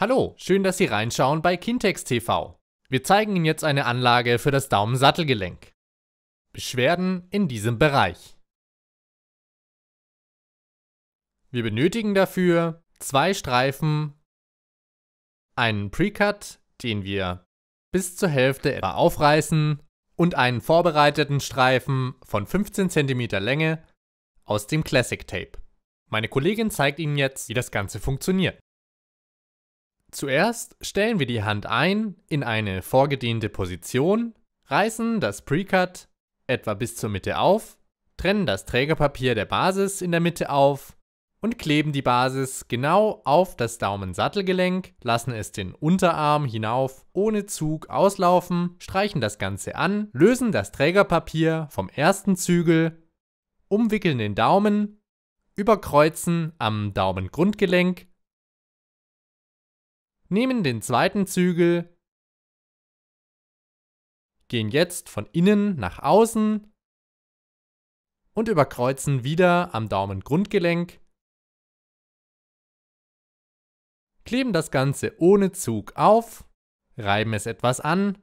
Hallo, schön, dass Sie reinschauen bei Kintex TV. Wir zeigen Ihnen jetzt eine Anlage für das Daumensattelgelenk. Beschwerden in diesem Bereich. Wir benötigen dafür zwei Streifen, einen Precut, den wir bis zur Hälfte etwa aufreißen und einen vorbereiteten Streifen von 15 cm Länge aus dem Classic Tape. Meine Kollegin zeigt Ihnen jetzt, wie das Ganze funktioniert. Zuerst stellen wir die Hand ein in eine vorgediente Position, reißen das Precut etwa bis zur Mitte auf, trennen das Trägerpapier der Basis in der Mitte auf und kleben die Basis genau auf das Daumensattelgelenk, lassen es den Unterarm hinauf ohne Zug auslaufen, streichen das Ganze an, lösen das Trägerpapier vom ersten Zügel, umwickeln den Daumen, überkreuzen am Daumengrundgelenk nehmen den zweiten Zügel, gehen jetzt von innen nach außen und überkreuzen wieder am Daumengrundgelenk, kleben das Ganze ohne Zug auf, reiben es etwas an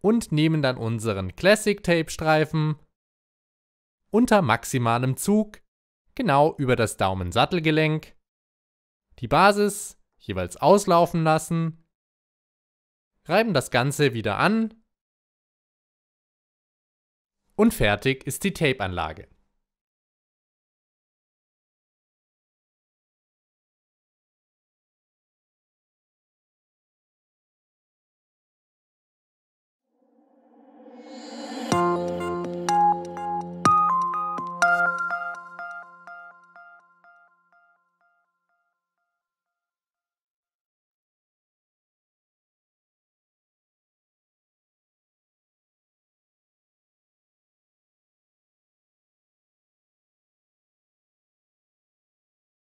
und nehmen dann unseren Classic Tape Streifen unter maximalem Zug genau über das Daumensattelgelenk, die Basis jeweils auslaufen lassen, reiben das Ganze wieder an und fertig ist die Tape-Anlage.